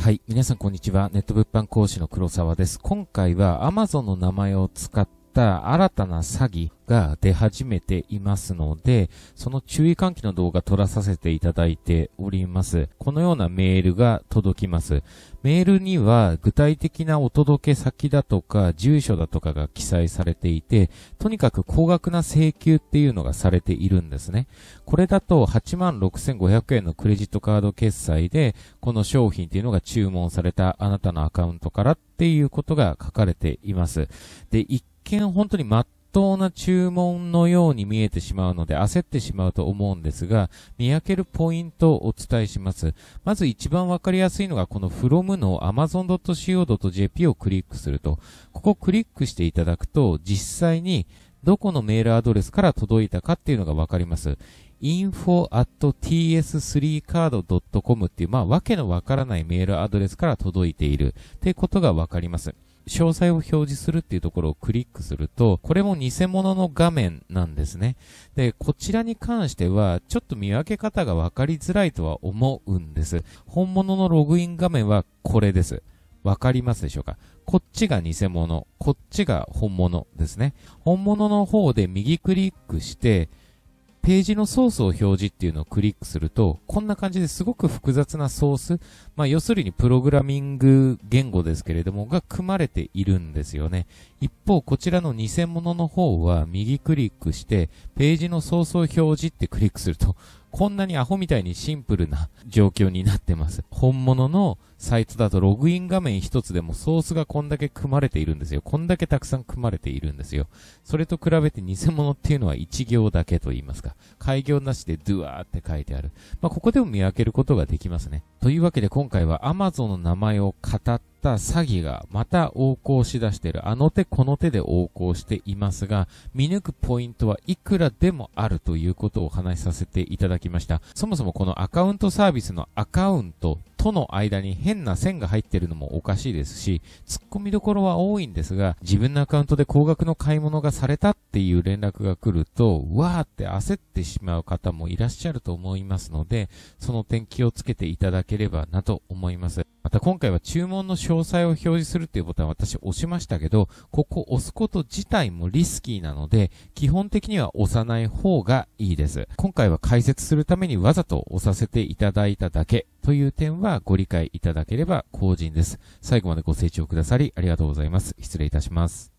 はい。皆さん、こんにちは。ネット物販講師の黒沢です。今回は Amazon の名前を使っった新たな詐欺が出始めていますので、その注意喚起の動画撮らさせていただいております。このようなメールが届きます。メールには具体的なお届け先だとか、住所だとかが記載されていて、とにかく高額な請求っていうのがされているんですね。これだと86,500円のクレジットカード決済で、この商品っていうのが注文されたあなたのアカウントからっていうことが書かれています。で、一見本当に真っ当な注文のように見えてしまうので焦ってしまうと思うんですが、見分けるポイントをお伝えします。まず一番わかりやすいのがこの from の amazon.co.jp をクリックすると、ここをクリックしていただくと実際にどこのメールアドレスから届いたかっていうのがわかります。info.ts3card.com っていう、まあ、わけのわからないメールアドレスから届いているってことがわかります。詳細を表示するっていうところをクリックすると、これも偽物の画面なんですね。で、こちらに関しては、ちょっと見分け方がわかりづらいとは思うんです。本物のログイン画面はこれです。わかりますでしょうかこっちが偽物、こっちが本物ですね。本物の方で右クリックして、ページのソースを表示っていうのをクリックすると、こんな感じですごく複雑なソース、まあ要するにプログラミング言語ですけれども、が組まれているんですよね。一方、こちらの偽物の方は右クリックして、ページのソースを表示ってクリックすると、こんなにアホみたいにシンプルな状況になってます。本物のサイトだとログイン画面一つでもソースがこんだけ組まれているんですよ。こんだけたくさん組まれているんですよ。それと比べて偽物っていうのは一行だけと言いますか。開業なしでドゥワーって書いてある。まあ、ここでも見分けることができますね。というわけで今回は Amazon の名前を語ってった詐欺がまた横行しだしている。あの手この手で横行していますが、見抜くポイントはいくらでもあるということをお話しさせていただきました。そもそもこのアカウントサービスのアカウントとの間に変な線が入ってるのもおかしいですし、突っ込みどころは多いんですが、自分のアカウントで高額の買い物がされたっていう連絡が来ると、わーって焦ってしまう方もいらっしゃると思いますので、その点気をつけていただければなと思います。た今回は注文の詳細を表示するっていうボタンを私押しましたけど、ここ押すこと自体もリスキーなので、基本的には押さない方がいいです。今回は解説するためにわざと押させていただいただけという点はご理解いただければ幸甚です。最後までご清聴くださりありがとうございます。失礼いたします。